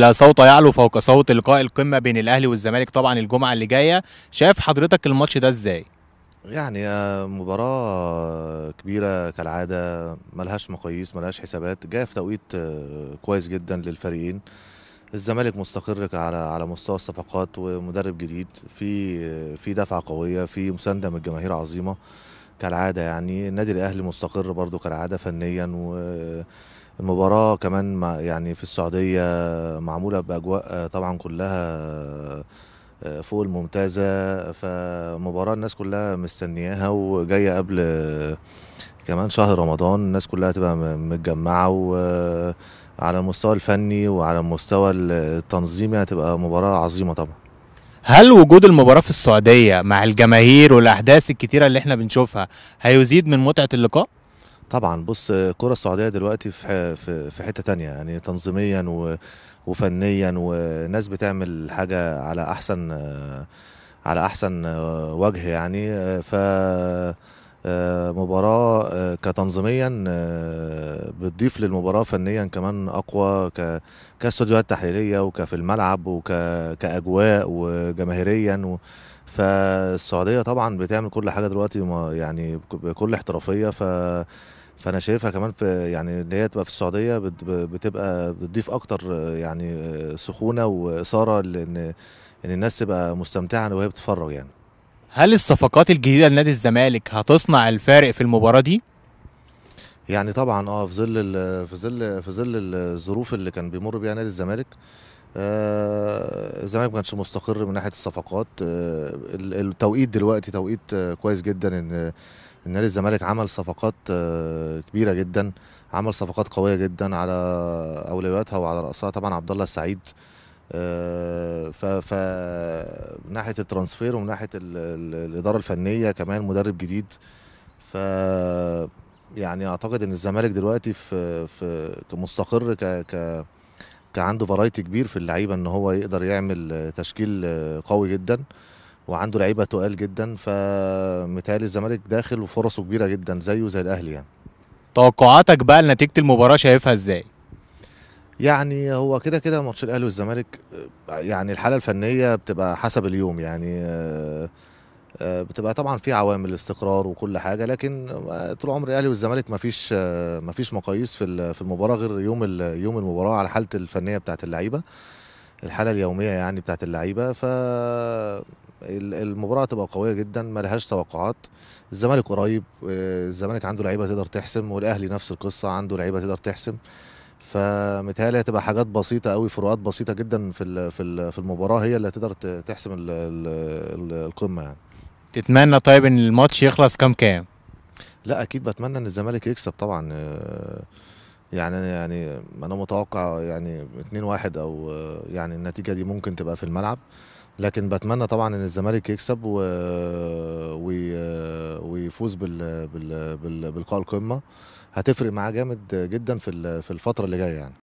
لا صوت يعلو فوق صوت لقاء القمه بين الاهلي والزمالك طبعا الجمعه اللي جايه شايف حضرتك الماتش ده ازاي يعني آه، مباراة كبيرة كالعادة ملهاش مقاييس ملهاش حسابات جاية في توقيت آه، كويس جدا للفريقين الزمالك مستقر على على مستوى الصفقات ومدرب جديد في آه، في دفعة قوية في مساندة من الجماهير عظيمة كالعاده يعني النادي الاهلي مستقر برضو كالعاده فنيا و المباراة كمان يعني في السعودية معمولة بأجواء طبعا كلها آه، فوق الممتازة فمباراة الناس كلها مستنياها وجاية قبل آه، كمان شهر رمضان الناس كلها تبقى متجمعة وعلى آه، المستوى الفني وعلى المستوى التنظيمي يعني هتبقى مباراة عظيمة طبعا هل وجود المباراة في السعودية مع الجماهير والأحداث الكتيرة اللي احنا بنشوفها هيزيد من متعة اللقاء؟ طبعا بص الكرة السعودية دلوقتي في في حتة تانية يعني تنظيميا و وفنيا وناس بتعمل حاجة على أحسن على أحسن وجه يعني ف آه، مباراة آه، كتنظيميا آه، بتضيف للمباراة فنيا كمان أقوى كاستوديوهات تحليلية وكفي الملعب وكأجواء وجماهيريا و فالسعودية طبعا بتعمل كل حاجة دلوقتي يعني بكل احترافية ف فانا شايفها كمان في يعني ان هي تبقى في السعوديه بتبقى بتضيف اكتر يعني سخونه واثاره لان ان الناس تبقى مستمتعه وهي بتتفرج يعني هل الصفقات الجديده لنادي الزمالك هتصنع الفارق في المباراه دي؟ يعني طبعا اه في ظل في ظل في ظل الظروف اللي كان بيمر بيها نادي الزمالك آه الزمالك ما كانش مستقر من ناحيه الصفقات آه التوقيت دلوقتي توقيت آه كويس جدا ان ان نادي الزمالك عمل صفقات آه، كبيره جدا عمل صفقات قويه جدا على اولوياتها وعلى راسها طبعا عبد الله السعيد آه، ف ف من ناحيه الترانسفير ومن ناحيه الاداره الفنيه كمان مدرب جديد ف يعني اعتقد ان الزمالك دلوقتي في في كمستقر ك ك كعنده فرايتي كبير في اللعيبه ان هو يقدر يعمل تشكيل قوي جدا وعنده لعيبه تقال جدا فمتهيألي الزمالك داخل وفرصه كبيره جدا زيه زي الاهلي يعني توقعاتك بقى لنتيجه المباراه شايفها ازاي؟ يعني هو كده كده ماتش الاهلي والزمالك يعني الحاله الفنيه بتبقى حسب اليوم يعني آه، آه، بتبقى طبعا في عوامل استقرار وكل حاجه لكن طول عمر الاهلي والزمالك ما فيش آه، ما فيش مقاييس في في المباراه غير يوم يوم المباراه على حالة الفنيه بتاعه اللعيبه الحاله اليوميه يعني بتاعه اللعيبه ف المباراه تبقى قويه جدا ما لهاش توقعات الزمالك قريب الزمالك عنده لعيبه تقدر تحسم والاهلي نفس القصه عنده لعيبه تقدر تحسم فمتهيألي هتبقى حاجات بسيطة قوي فروقات بسيطة جدا في في في المباراة هي اللي هتقدر تحسم القمة يعني تتمنى طيب ان الماتش يخلص كام كام؟ لا اكيد بتمنى ان الزمالك يكسب طبعا آه، يعني انا يعني انا متوقع يعني 2 1 او يعني النتيجه دي ممكن تبقى في الملعب لكن بتمنى طبعا ان الزمالك يكسب و... و... ويفوز بال... بال... بال... بالقاء القمه هتفرق معاه جامد جدا في الفتره اللي جايه يعني